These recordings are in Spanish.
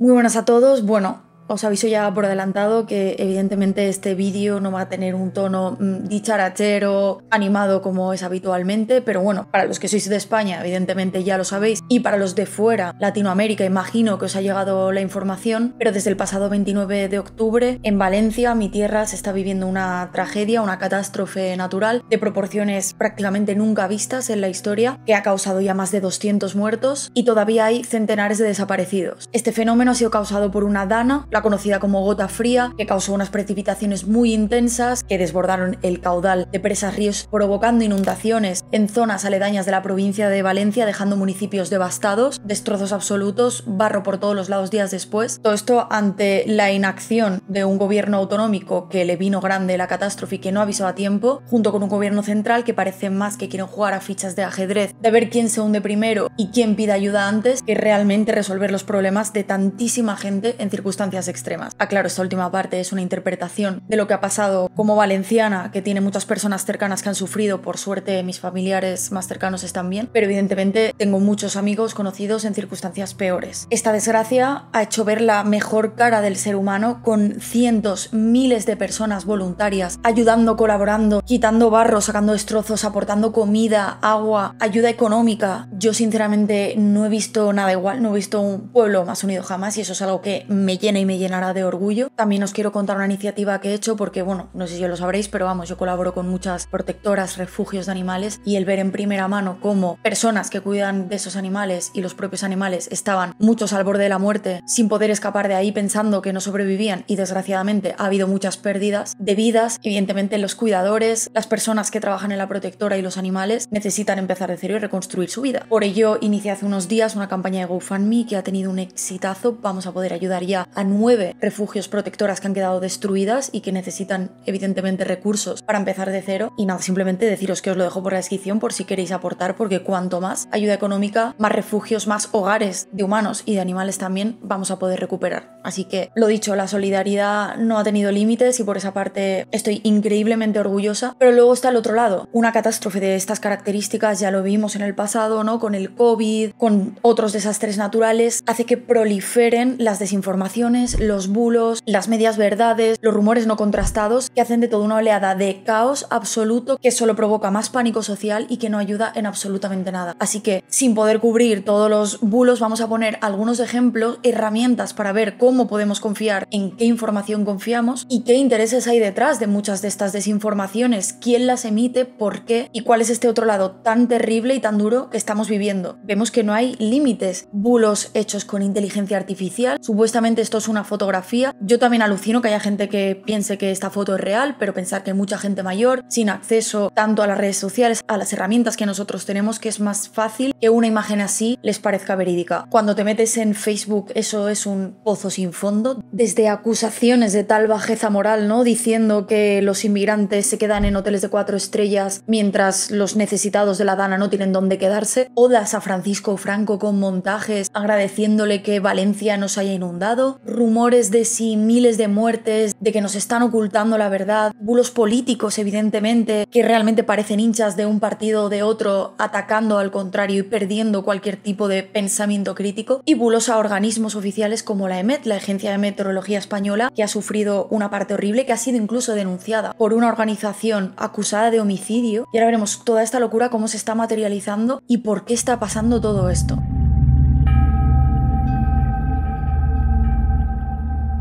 Muy buenas a todos. Bueno, os aviso ya por adelantado que evidentemente este vídeo no va a tener un tono mm, dicharachero, animado como es habitualmente, pero bueno, para los que sois de España evidentemente ya lo sabéis y para los de fuera, Latinoamérica, imagino que os ha llegado la información, pero desde el pasado 29 de octubre en Valencia, mi tierra, se está viviendo una tragedia, una catástrofe natural de proporciones prácticamente nunca vistas en la historia, que ha causado ya más de 200 muertos y todavía hay centenares de desaparecidos. Este fenómeno ha sido causado por una dana, conocida como gota fría, que causó unas precipitaciones muy intensas que desbordaron el caudal de presas ríos, provocando inundaciones en zonas aledañas de la provincia de Valencia, dejando municipios devastados, destrozos absolutos, barro por todos los lados días después. Todo esto ante la inacción de un gobierno autonómico que le vino grande la catástrofe y que no avisó a tiempo, junto con un gobierno central que parece más que quieren jugar a fichas de ajedrez, de ver quién se hunde primero y quién pide ayuda antes, que realmente resolver los problemas de tantísima gente en circunstancias extremas. Aclaro, ah, esta última parte es una interpretación de lo que ha pasado como valenciana, que tiene muchas personas cercanas que han sufrido, por suerte mis familiares más cercanos están bien, pero evidentemente tengo muchos amigos conocidos en circunstancias peores. Esta desgracia ha hecho ver la mejor cara del ser humano con cientos, miles de personas voluntarias ayudando, colaborando, quitando barro, sacando destrozos, aportando comida, agua, ayuda económica. Yo sinceramente no he visto nada igual, no he visto un pueblo más unido jamás y eso es algo que me llena y me llenará de orgullo. También os quiero contar una iniciativa que he hecho porque, bueno, no sé si lo sabréis, pero vamos, yo colaboro con muchas protectoras, refugios de animales y el ver en primera mano cómo personas que cuidan de esos animales y los propios animales estaban muchos al borde de la muerte sin poder escapar de ahí pensando que no sobrevivían y desgraciadamente ha habido muchas pérdidas de vidas. Evidentemente los cuidadores, las personas que trabajan en la protectora y los animales necesitan empezar de cero y reconstruir su vida. Por ello inicié hace unos días una campaña de GoFundMe que ha tenido un exitazo. Vamos a poder ayudar ya a nueve refugios protectoras que han quedado destruidas y que necesitan evidentemente recursos para empezar de cero. Y nada, simplemente deciros que os lo dejo por la descripción por si queréis aportar, porque cuanto más ayuda económica, más refugios, más hogares de humanos y de animales también vamos a poder recuperar. Así que, lo dicho, la solidaridad no ha tenido límites y por esa parte estoy increíblemente orgullosa. Pero luego está el otro lado, una catástrofe de estas características ya lo vimos en el pasado, ¿no? Con el COVID, con otros desastres naturales, hace que proliferen las desinformaciones los bulos, las medias verdades, los rumores no contrastados que hacen de toda una oleada de caos absoluto que solo provoca más pánico social y que no ayuda en absolutamente nada. Así que, sin poder cubrir todos los bulos, vamos a poner algunos ejemplos, herramientas para ver cómo podemos confiar, en qué información confiamos y qué intereses hay detrás de muchas de estas desinformaciones, quién las emite, por qué y cuál es este otro lado tan terrible y tan duro que estamos viviendo. Vemos que no hay límites, bulos hechos con inteligencia artificial, supuestamente esto es una fotografía. Yo también alucino que haya gente que piense que esta foto es real, pero pensar que mucha gente mayor, sin acceso tanto a las redes sociales, a las herramientas que nosotros tenemos, que es más fácil que una imagen así les parezca verídica. Cuando te metes en Facebook, eso es un pozo sin fondo. Desde acusaciones de tal bajeza moral, ¿no? Diciendo que los inmigrantes se quedan en hoteles de cuatro estrellas mientras los necesitados de la Dana no tienen dónde quedarse. Odas a Francisco Franco con montajes agradeciéndole que Valencia nos haya inundado rumores de si miles de muertes, de que nos están ocultando la verdad, bulos políticos evidentemente, que realmente parecen hinchas de un partido o de otro atacando al contrario y perdiendo cualquier tipo de pensamiento crítico, y bulos a organismos oficiales como la EMET, la Agencia de Meteorología Española, que ha sufrido una parte horrible, que ha sido incluso denunciada por una organización acusada de homicidio. Y ahora veremos toda esta locura, cómo se está materializando y por qué está pasando todo esto.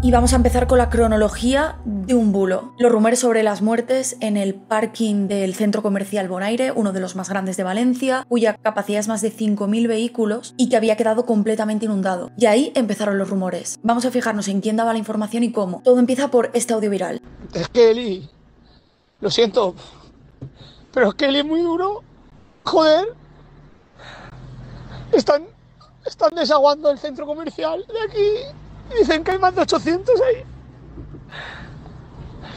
Y vamos a empezar con la cronología de un bulo. Los rumores sobre las muertes en el parking del centro comercial Bonaire, uno de los más grandes de Valencia, cuya capacidad es más de 5.000 vehículos y que había quedado completamente inundado. Y ahí empezaron los rumores. Vamos a fijarnos en quién daba la información y cómo. Todo empieza por este audio viral. Es que Eli, lo siento, pero es que Eli es muy duro. Joder, están, están desaguando el centro comercial de aquí dicen que hay más de 800 ahí.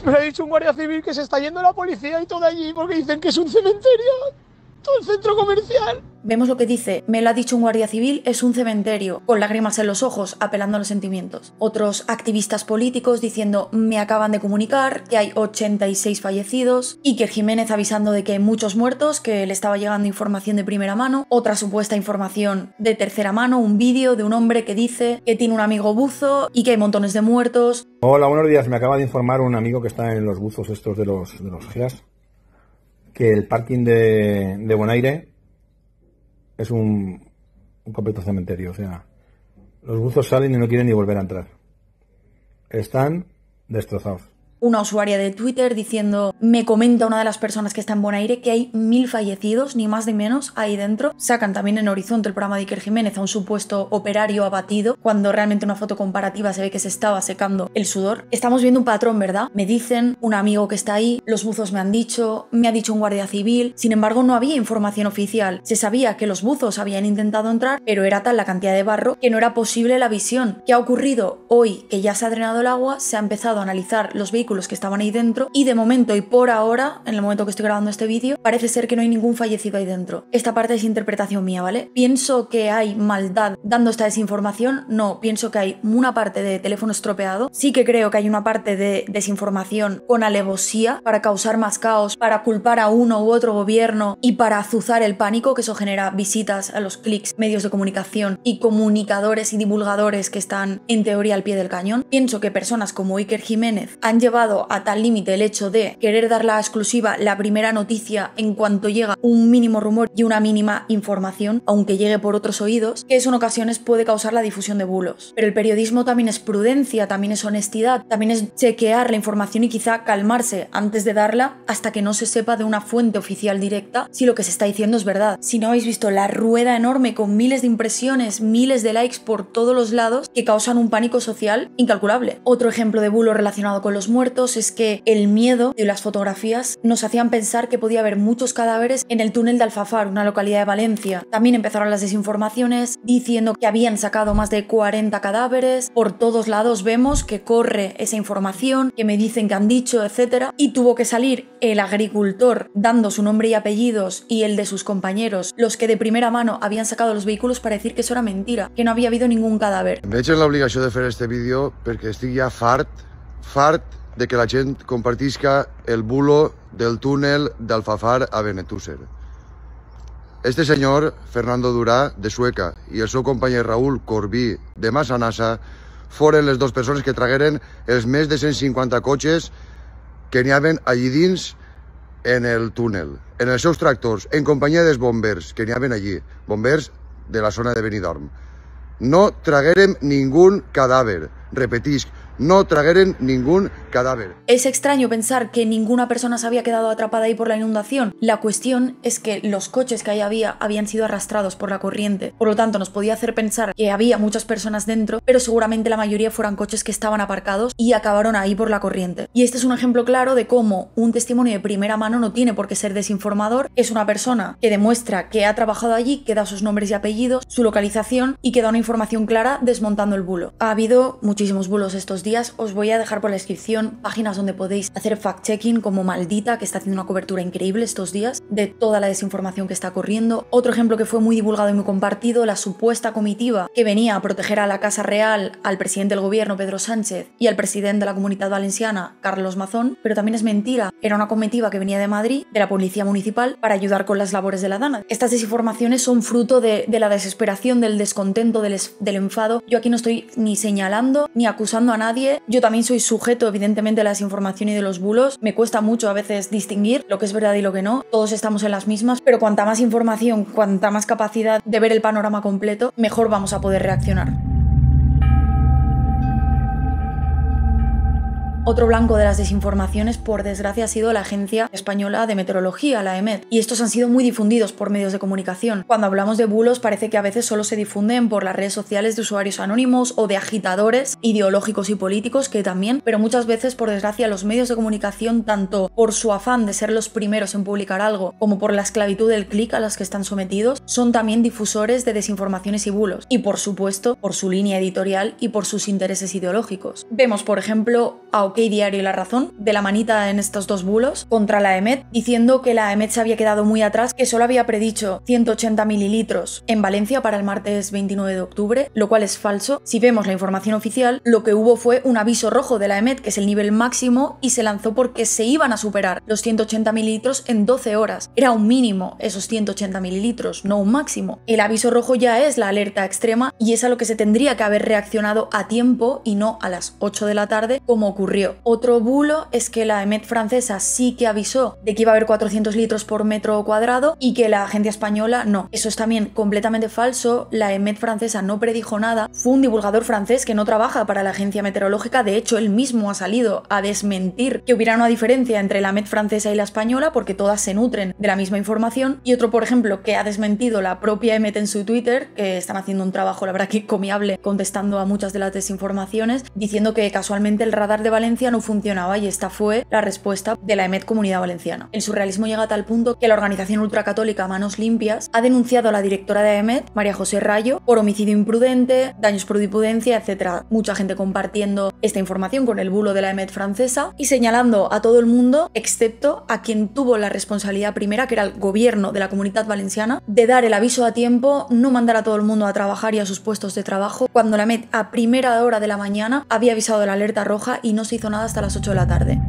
Me ha dicho un guardia civil que se está yendo la policía y todo allí porque dicen que es un cementerio todo el centro comercial. Vemos lo que dice, me lo ha dicho un guardia civil, es un cementerio, con lágrimas en los ojos, apelando a los sentimientos. Otros activistas políticos diciendo, me acaban de comunicar que hay 86 fallecidos, y que Jiménez avisando de que hay muchos muertos, que le estaba llegando información de primera mano, otra supuesta información de tercera mano, un vídeo de un hombre que dice que tiene un amigo buzo y que hay montones de muertos. Hola, buenos días, me acaba de informar un amigo que está en los buzos estos de los, de los GEAS que el parking de, de aire es un, un completo cementerio. O sea, los buzos salen y no quieren ni volver a entrar. Están destrozados una usuaria de Twitter diciendo, me comenta una de las personas que está en Aire que hay mil fallecidos, ni más ni menos, ahí dentro. Sacan también en Horizonte el programa de Iker Jiménez a un supuesto operario abatido, cuando realmente una foto comparativa se ve que se estaba secando el sudor. Estamos viendo un patrón, ¿verdad? Me dicen, un amigo que está ahí, los buzos me han dicho, me ha dicho un guardia civil. Sin embargo, no había información oficial. Se sabía que los buzos habían intentado entrar, pero era tal la cantidad de barro que no era posible la visión. ¿Qué ha ocurrido? Hoy, que ya se ha drenado el agua, se ha empezado a analizar los vehículos los que estaban ahí dentro y de momento y por ahora, en el momento que estoy grabando este vídeo, parece ser que no hay ningún fallecido ahí dentro. Esta parte es interpretación mía, ¿vale? Pienso que hay maldad dando esta desinformación, no, pienso que hay una parte de teléfono estropeado, sí que creo que hay una parte de desinformación con alevosía para causar más caos, para culpar a uno u otro gobierno y para azuzar el pánico que eso genera visitas a los clics, medios de comunicación y comunicadores y divulgadores que están en teoría al pie del cañón. Pienso que personas como Iker Jiménez han llevado a tal límite el hecho de querer dar la exclusiva, la primera noticia en cuanto llega un mínimo rumor y una mínima información, aunque llegue por otros oídos, que eso en ocasiones puede causar la difusión de bulos. Pero el periodismo también es prudencia, también es honestidad, también es chequear la información y quizá calmarse antes de darla hasta que no se sepa de una fuente oficial directa si lo que se está diciendo es verdad. Si no habéis visto la rueda enorme con miles de impresiones, miles de likes por todos los lados que causan un pánico social incalculable. Otro ejemplo de bulo relacionado con los muertos es que el miedo de las fotografías nos hacían pensar que podía haber muchos cadáveres en el túnel de Alfafar, una localidad de Valencia. También empezaron las desinformaciones diciendo que habían sacado más de 40 cadáveres. Por todos lados vemos que corre esa información, que me dicen que han dicho, etc. Y tuvo que salir el agricultor dando su nombre y apellidos y el de sus compañeros, los que de primera mano habían sacado los vehículos para decir que eso era mentira, que no había habido ningún cadáver. Me he hecho la obligación de hacer este vídeo porque estoy ya fart, fart de que la gent compartisca el bulo del túnel d'Alfafar a Benetússer. Este senyor, Fernando Durà, de Sueca, i el seu company Raúl Corbí, de Massanassa, foren les dues persones que tragueren els més de 150 cotxes que n'hi haven allí dins en el túnel, en els seus tractors, en companyia dels bombers que n'hi haven allí, bombers de la zona de Benidorm. No traguèrem ningú cadàver, repetís, no tragueren ningún cadáver. Es extraño pensar que ninguna persona se había quedado atrapada ahí por la inundación. La cuestión es que los coches que ahí había habían sido arrastrados por la corriente. Por lo tanto, nos podía hacer pensar que había muchas personas dentro, pero seguramente la mayoría fueran coches que estaban aparcados y acabaron ahí por la corriente. Y este es un ejemplo claro de cómo un testimonio de primera mano no tiene por qué ser desinformador. Es una persona que demuestra que ha trabajado allí, que da sus nombres y apellidos, su localización y que da una información clara desmontando el bulo. Ha habido muchísimos bulos estos días. Os voy a dejar por la descripción páginas donde podéis hacer fact-checking como Maldita, que está haciendo una cobertura increíble estos días de toda la desinformación que está corriendo. Otro ejemplo que fue muy divulgado y muy compartido, la supuesta comitiva que venía a proteger a la Casa Real, al presidente del gobierno, Pedro Sánchez, y al presidente de la Comunidad Valenciana, Carlos Mazón, pero también es mentira. Era una comitiva que venía de Madrid, de la Policía Municipal, para ayudar con las labores de la Dana. Estas desinformaciones son fruto de, la desesperación, del descontento, del enfado. Yo aquí no estoy ni señalando ni acusando a nadie. Yo también soy sujeto, evidentemente, a las informaciones y de los bulos. Me cuesta mucho a veces distinguir lo que es verdad y lo que no. Todos estamos en las mismas, pero cuanta más información, cuanta más capacidad de ver el panorama completo, mejor vamos a poder reaccionar. Otro blanco de las desinformaciones, por desgracia, ha sido la Agencia Española de Meteorología, la EMED. y estos han sido muy difundidos por medios de comunicación. Cuando hablamos de bulos, parece que a veces solo se difunden por las redes sociales de usuarios anónimos o de agitadores ideológicos y políticos, que también, pero muchas veces, por desgracia, los medios de comunicación, tanto por su afán de ser los primeros en publicar algo, como por la esclavitud del clic a las que están sometidos, son también difusores de desinformaciones y bulos, y por supuesto, por su línea editorial y por sus intereses ideológicos. Vemos, por ejemplo, a OK Diario La Razón, de la manita en estos dos bulos, contra la EMET, diciendo que la EMET se había quedado muy atrás, que solo había predicho 180 mililitros en Valencia para el martes 29 de octubre, lo cual es falso. Si vemos la información oficial, lo que hubo fue un aviso rojo de la EMET, que es el nivel máximo, y se lanzó porque se iban a superar los 180 mililitros en 12 horas. Era un mínimo esos 180 mililitros, no un máximo. El aviso rojo ya es la alerta extrema y es a lo que se tendría que haber reaccionado a tiempo y no a las 8 de la tarde, como ocurrió otro bulo es que la EMET francesa sí que avisó de que iba a haber 400 litros por metro cuadrado y que la agencia española no. Eso es también completamente falso. La EMET francesa no predijo nada. Fue un divulgador francés que no trabaja para la agencia meteorológica. De hecho, él mismo ha salido a desmentir que hubiera una diferencia entre la EMET francesa y la española porque todas se nutren de la misma información. Y otro, por ejemplo, que ha desmentido la propia EMET en su Twitter, que están haciendo un trabajo, la verdad, que comiable contestando a muchas de las desinformaciones, diciendo que casualmente el radar de Valencia no funcionaba y esta fue la respuesta de la EMET Comunidad Valenciana. El surrealismo llega a tal punto que la organización ultracatólica Manos Limpias ha denunciado a la directora de EMET, María José Rayo, por homicidio imprudente, daños por imprudencia, etc. Mucha gente compartiendo esta información con el bulo de la EMET francesa y señalando a todo el mundo, excepto a quien tuvo la responsabilidad primera, que era el gobierno de la comunidad valenciana, de dar el aviso a tiempo, no mandar a todo el mundo a trabajar y a sus puestos de trabajo, cuando la EMET a primera hora de la mañana había avisado de la alerta roja y no se hizo hasta las 8 de la tarde.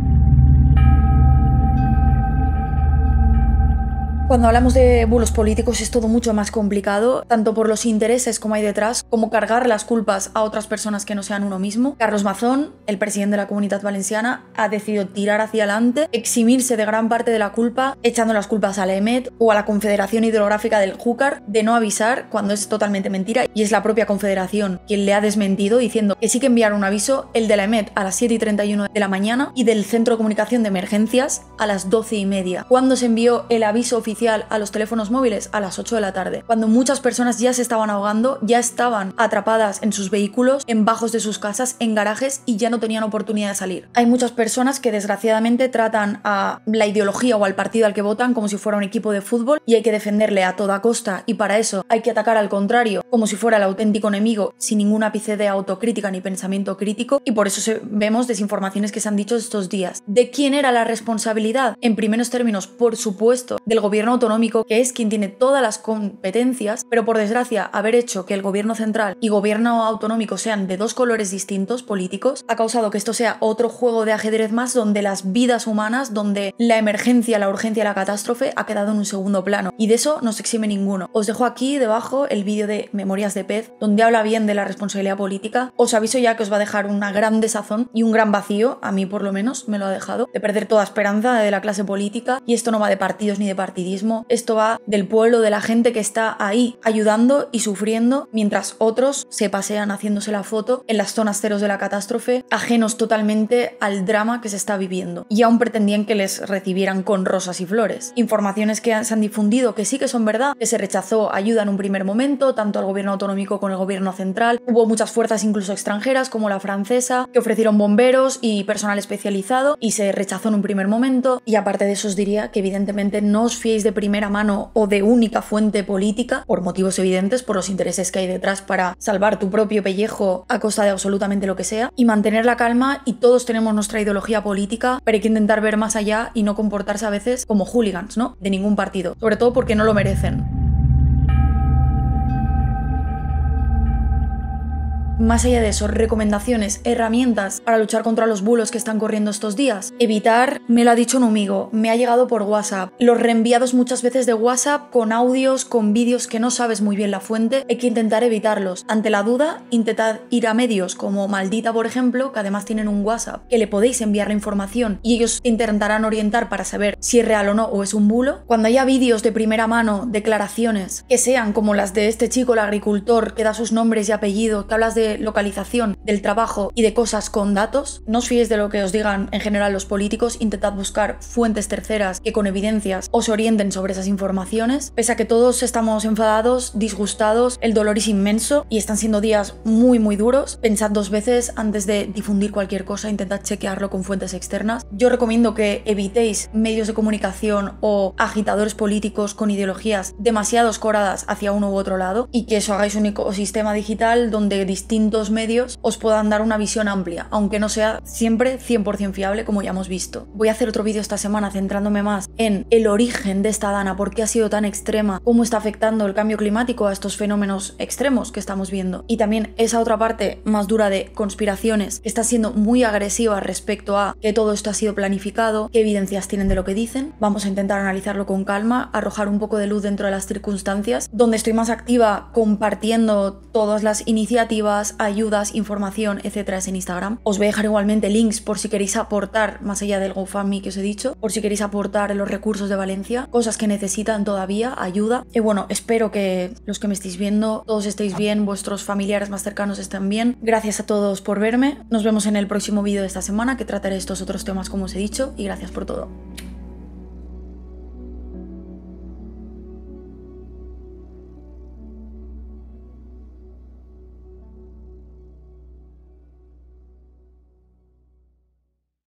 Cuando hablamos de bulos políticos es todo mucho más complicado, tanto por los intereses como hay detrás, como cargar las culpas a otras personas que no sean uno mismo. Carlos Mazón, el presidente de la Comunidad Valenciana, ha decidido tirar hacia adelante, eximirse de gran parte de la culpa, echando las culpas a la EMET o a la Confederación Hidrográfica del Júcar de no avisar cuando es totalmente mentira y es la propia Confederación quien le ha desmentido diciendo que sí que enviaron un aviso, el de la EMET a las 7 y 31 de la mañana y del Centro de Comunicación de Emergencias a las 12 y media. Cuando se envió el aviso oficial a los teléfonos móviles a las 8 de la tarde, cuando muchas personas ya se estaban ahogando, ya estaban atrapadas en sus vehículos, en bajos de sus casas, en garajes y ya no tenían oportunidad de salir. Hay muchas personas que desgraciadamente tratan a la ideología o al partido al que votan como si fuera un equipo de fútbol y hay que defenderle a toda costa y para eso hay que atacar al contrario como si fuera el auténtico enemigo sin ningún ápice de autocrítica ni pensamiento crítico y por eso vemos desinformaciones que se han dicho estos días. ¿De quién era la responsabilidad? En primeros términos, por supuesto, del gobierno autonómico, que es quien tiene todas las competencias, pero por desgracia haber hecho que el gobierno central y gobierno autonómico sean de dos colores distintos políticos, ha causado que esto sea otro juego de ajedrez más donde las vidas humanas, donde la emergencia, la urgencia, la catástrofe ha quedado en un segundo plano. Y de eso no se exime ninguno. Os dejo aquí debajo el vídeo de Memorias de Pez, donde habla bien de la responsabilidad política. Os aviso ya que os va a dejar una gran desazón y un gran vacío, a mí por lo menos me lo ha dejado, de perder toda esperanza de la clase política. Y esto no va de partidos ni de partidos esto va del pueblo, de la gente que está ahí ayudando y sufriendo, mientras otros se pasean haciéndose la foto en las zonas ceros de la catástrofe, ajenos totalmente al drama que se está viviendo, y aún pretendían que les recibieran con rosas y flores. Informaciones que se han difundido que sí que son verdad, que se rechazó ayuda en un primer momento, tanto al gobierno autonómico como al gobierno central, hubo muchas fuerzas incluso extranjeras, como la francesa, que ofrecieron bomberos y personal especializado, y se rechazó en un primer momento, y aparte de eso os diría que evidentemente no os fiéis de primera mano o de única fuente política, por motivos evidentes, por los intereses que hay detrás para salvar tu propio pellejo a costa de absolutamente lo que sea, y mantener la calma y todos tenemos nuestra ideología política, pero hay que intentar ver más allá y no comportarse a veces como hooligans, ¿no? De ningún partido, sobre todo porque no lo merecen. Más allá de eso, recomendaciones, herramientas para luchar contra los bulos que están corriendo estos días. Evitar, me lo ha dicho un amigo, me ha llegado por WhatsApp. Los reenviados muchas veces de WhatsApp con audios, con vídeos que no sabes muy bien la fuente, hay que intentar evitarlos. Ante la duda, intentad ir a medios como Maldita, por ejemplo, que además tienen un WhatsApp, que le podéis enviar la información y ellos intentarán orientar para saber si es real o no o es un bulo. Cuando haya vídeos de primera mano, declaraciones, que sean como las de este chico, el agricultor, que da sus nombres y apellidos, que hablas de localización del trabajo y de cosas con datos. No os fiéis de lo que os digan en general los políticos, intentad buscar fuentes terceras que con evidencias os orienten sobre esas informaciones. Pese a que todos estamos enfadados, disgustados, el dolor es inmenso y están siendo días muy muy duros, pensad dos veces antes de difundir cualquier cosa, intentad chequearlo con fuentes externas. Yo recomiendo que evitéis medios de comunicación o agitadores políticos con ideologías demasiado escoradas hacia uno u otro lado y que eso hagáis un ecosistema digital donde distintos medios os puedan dar una visión amplia, aunque no sea siempre 100% fiable como ya hemos visto. Voy a hacer otro vídeo esta semana centrándome más en el origen de esta dana, por qué ha sido tan extrema, cómo está afectando el cambio climático a estos fenómenos extremos que estamos viendo. Y también esa otra parte más dura de conspiraciones que está siendo muy agresiva respecto a que todo esto ha sido planificado, qué evidencias tienen de lo que dicen. Vamos a intentar analizarlo con calma, arrojar un poco de luz dentro de las circunstancias, donde estoy más activa compartiendo todas las iniciativas, ayudas, información, etcétera, es en Instagram. Os voy a dejar igualmente links por si queréis aportar, más allá del GoFundMe que os he dicho, por si queréis aportar los recursos de Valencia, cosas que necesitan todavía, ayuda. Y bueno, espero que los que me estéis viendo, todos estéis bien, vuestros familiares más cercanos estén bien. Gracias a todos por verme. Nos vemos en el próximo vídeo de esta semana que trataré estos otros temas como os he dicho y gracias por todo.